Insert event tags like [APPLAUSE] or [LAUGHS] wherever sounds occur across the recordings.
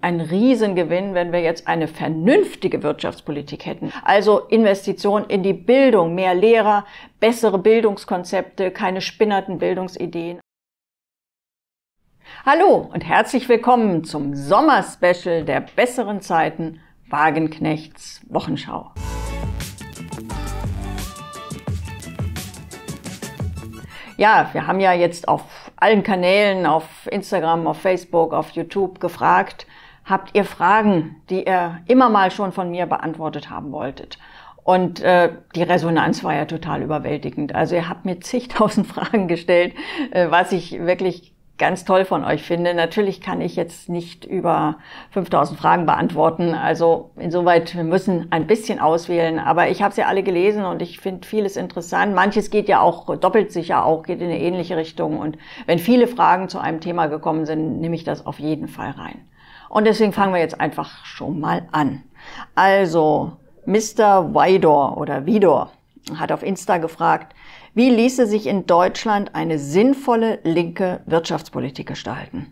ein Riesengewinn, wenn wir jetzt eine vernünftige Wirtschaftspolitik hätten. Also Investitionen in die Bildung, mehr Lehrer, bessere Bildungskonzepte, keine spinnerten Bildungsideen. Hallo und herzlich willkommen zum Sommerspecial der besseren Zeiten Wagenknechts Wochenschau. ja, wir haben ja jetzt auf allen Kanälen, auf Instagram, auf Facebook, auf YouTube gefragt, habt ihr Fragen, die ihr immer mal schon von mir beantwortet haben wolltet? Und äh, die Resonanz war ja total überwältigend. Also ihr habt mir zigtausend [LAUGHS] Fragen gestellt, äh, was ich wirklich ganz toll von euch finde. Natürlich kann ich jetzt nicht über 5000 Fragen beantworten. Also insoweit, wir müssen ein bisschen auswählen. Aber ich habe sie ja alle gelesen und ich finde vieles interessant. Manches geht ja auch, doppelt sich ja auch, geht in eine ähnliche Richtung. Und wenn viele Fragen zu einem Thema gekommen sind, nehme ich das auf jeden Fall rein. Und deswegen fangen wir jetzt einfach schon mal an. Also, Mr. Widor oder Vidor hat auf Insta gefragt, wie ließe sich in Deutschland eine sinnvolle linke Wirtschaftspolitik gestalten?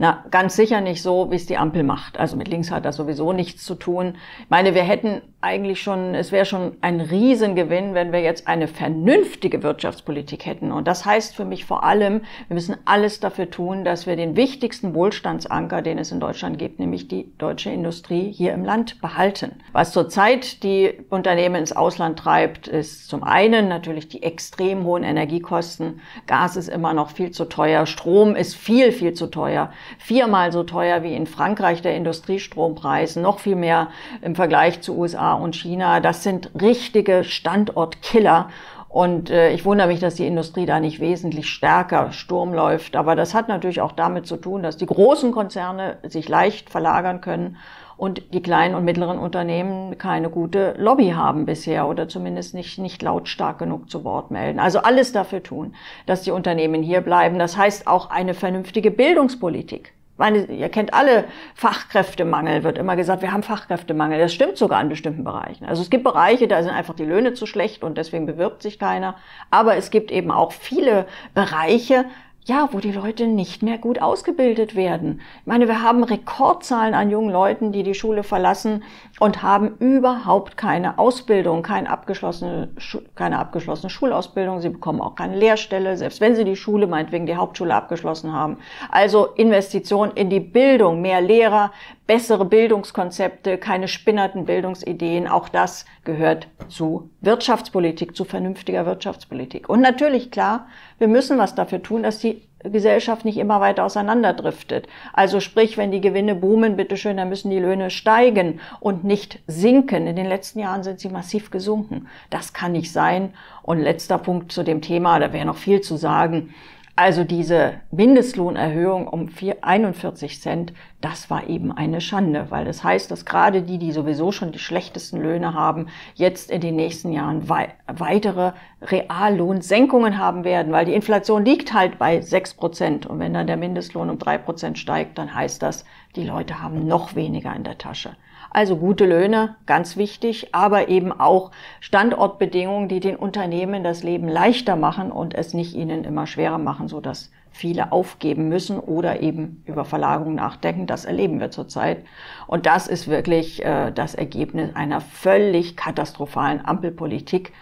Na, ganz sicher nicht so, wie es die Ampel macht. Also mit links hat das sowieso nichts zu tun. Ich meine, wir hätten eigentlich schon, es wäre schon ein Riesengewinn, wenn wir jetzt eine vernünftige Wirtschaftspolitik hätten. Und das heißt für mich vor allem, wir müssen alles dafür tun, dass wir den wichtigsten Wohlstandsanker, den es in Deutschland gibt, nämlich die deutsche Industrie hier im Land behalten. Was zurzeit die Unternehmen ins Ausland treibt, ist zum einen natürlich die extrem hohen Energiekosten. Gas ist immer noch viel zu teuer. Strom ist viel, viel zu teuer viermal so teuer wie in Frankreich der Industriestrompreis, noch viel mehr im Vergleich zu USA und China. Das sind richtige Standortkiller. Und äh, ich wundere mich, dass die Industrie da nicht wesentlich stärker Sturm läuft. Aber das hat natürlich auch damit zu tun, dass die großen Konzerne sich leicht verlagern können und die kleinen und mittleren Unternehmen keine gute Lobby haben bisher oder zumindest nicht, nicht lautstark genug zu Wort melden. Also alles dafür tun, dass die Unternehmen hier bleiben. Das heißt auch eine vernünftige Bildungspolitik meine, ihr kennt alle Fachkräftemangel, wird immer gesagt, wir haben Fachkräftemangel. Das stimmt sogar in bestimmten Bereichen. Also es gibt Bereiche, da sind einfach die Löhne zu schlecht und deswegen bewirbt sich keiner. Aber es gibt eben auch viele Bereiche, ja, wo die Leute nicht mehr gut ausgebildet werden. Ich meine, wir haben Rekordzahlen an jungen Leuten, die die Schule verlassen und haben überhaupt keine Ausbildung, keine abgeschlossene, keine abgeschlossene Schulausbildung. Sie bekommen auch keine Lehrstelle, selbst wenn sie die Schule, meinetwegen die Hauptschule abgeschlossen haben. Also Investition in die Bildung, mehr Lehrer, bessere Bildungskonzepte, keine spinnerten Bildungsideen. Auch das gehört zu Wirtschaftspolitik, zu vernünftiger Wirtschaftspolitik. Und natürlich, klar, wir müssen was dafür tun, dass die Gesellschaft nicht immer weiter auseinanderdriftet. Also sprich, wenn die Gewinne boomen, bitteschön, dann müssen die Löhne steigen und nicht sinken. In den letzten Jahren sind sie massiv gesunken. Das kann nicht sein. Und letzter Punkt zu dem Thema, da wäre noch viel zu sagen. Also diese Mindestlohnerhöhung um 41 Cent, das war eben eine Schande, weil das heißt, dass gerade die, die sowieso schon die schlechtesten Löhne haben, jetzt in den nächsten Jahren wei weitere Reallohnsenkungen haben werden, weil die Inflation liegt halt bei 6 Prozent. Und wenn dann der Mindestlohn um 3 Prozent steigt, dann heißt das, die Leute haben noch weniger in der Tasche. Also gute Löhne, ganz wichtig, aber eben auch Standortbedingungen, die den Unternehmen das Leben leichter machen und es nicht ihnen immer schwerer machen so, dass viele aufgeben müssen oder eben über Verlagerung nachdenken. Das erleben wir zurzeit. Und das ist wirklich äh, das Ergebnis einer völlig katastrophalen Ampelpolitik,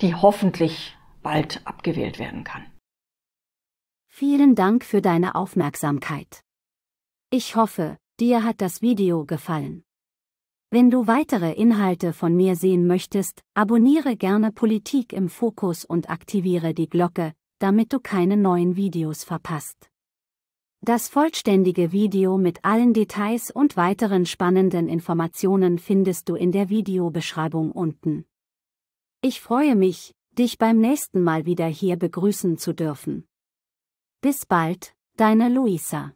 die hoffentlich bald abgewählt werden kann. Vielen Dank für deine Aufmerksamkeit. Ich hoffe, dir hat das Video gefallen. Wenn du weitere Inhalte von mir sehen möchtest, abonniere gerne Politik im Fokus und aktiviere die Glocke, damit du keine neuen Videos verpasst. Das vollständige Video mit allen Details und weiteren spannenden Informationen findest du in der Videobeschreibung unten. Ich freue mich, dich beim nächsten Mal wieder hier begrüßen zu dürfen. Bis bald, deine Luisa.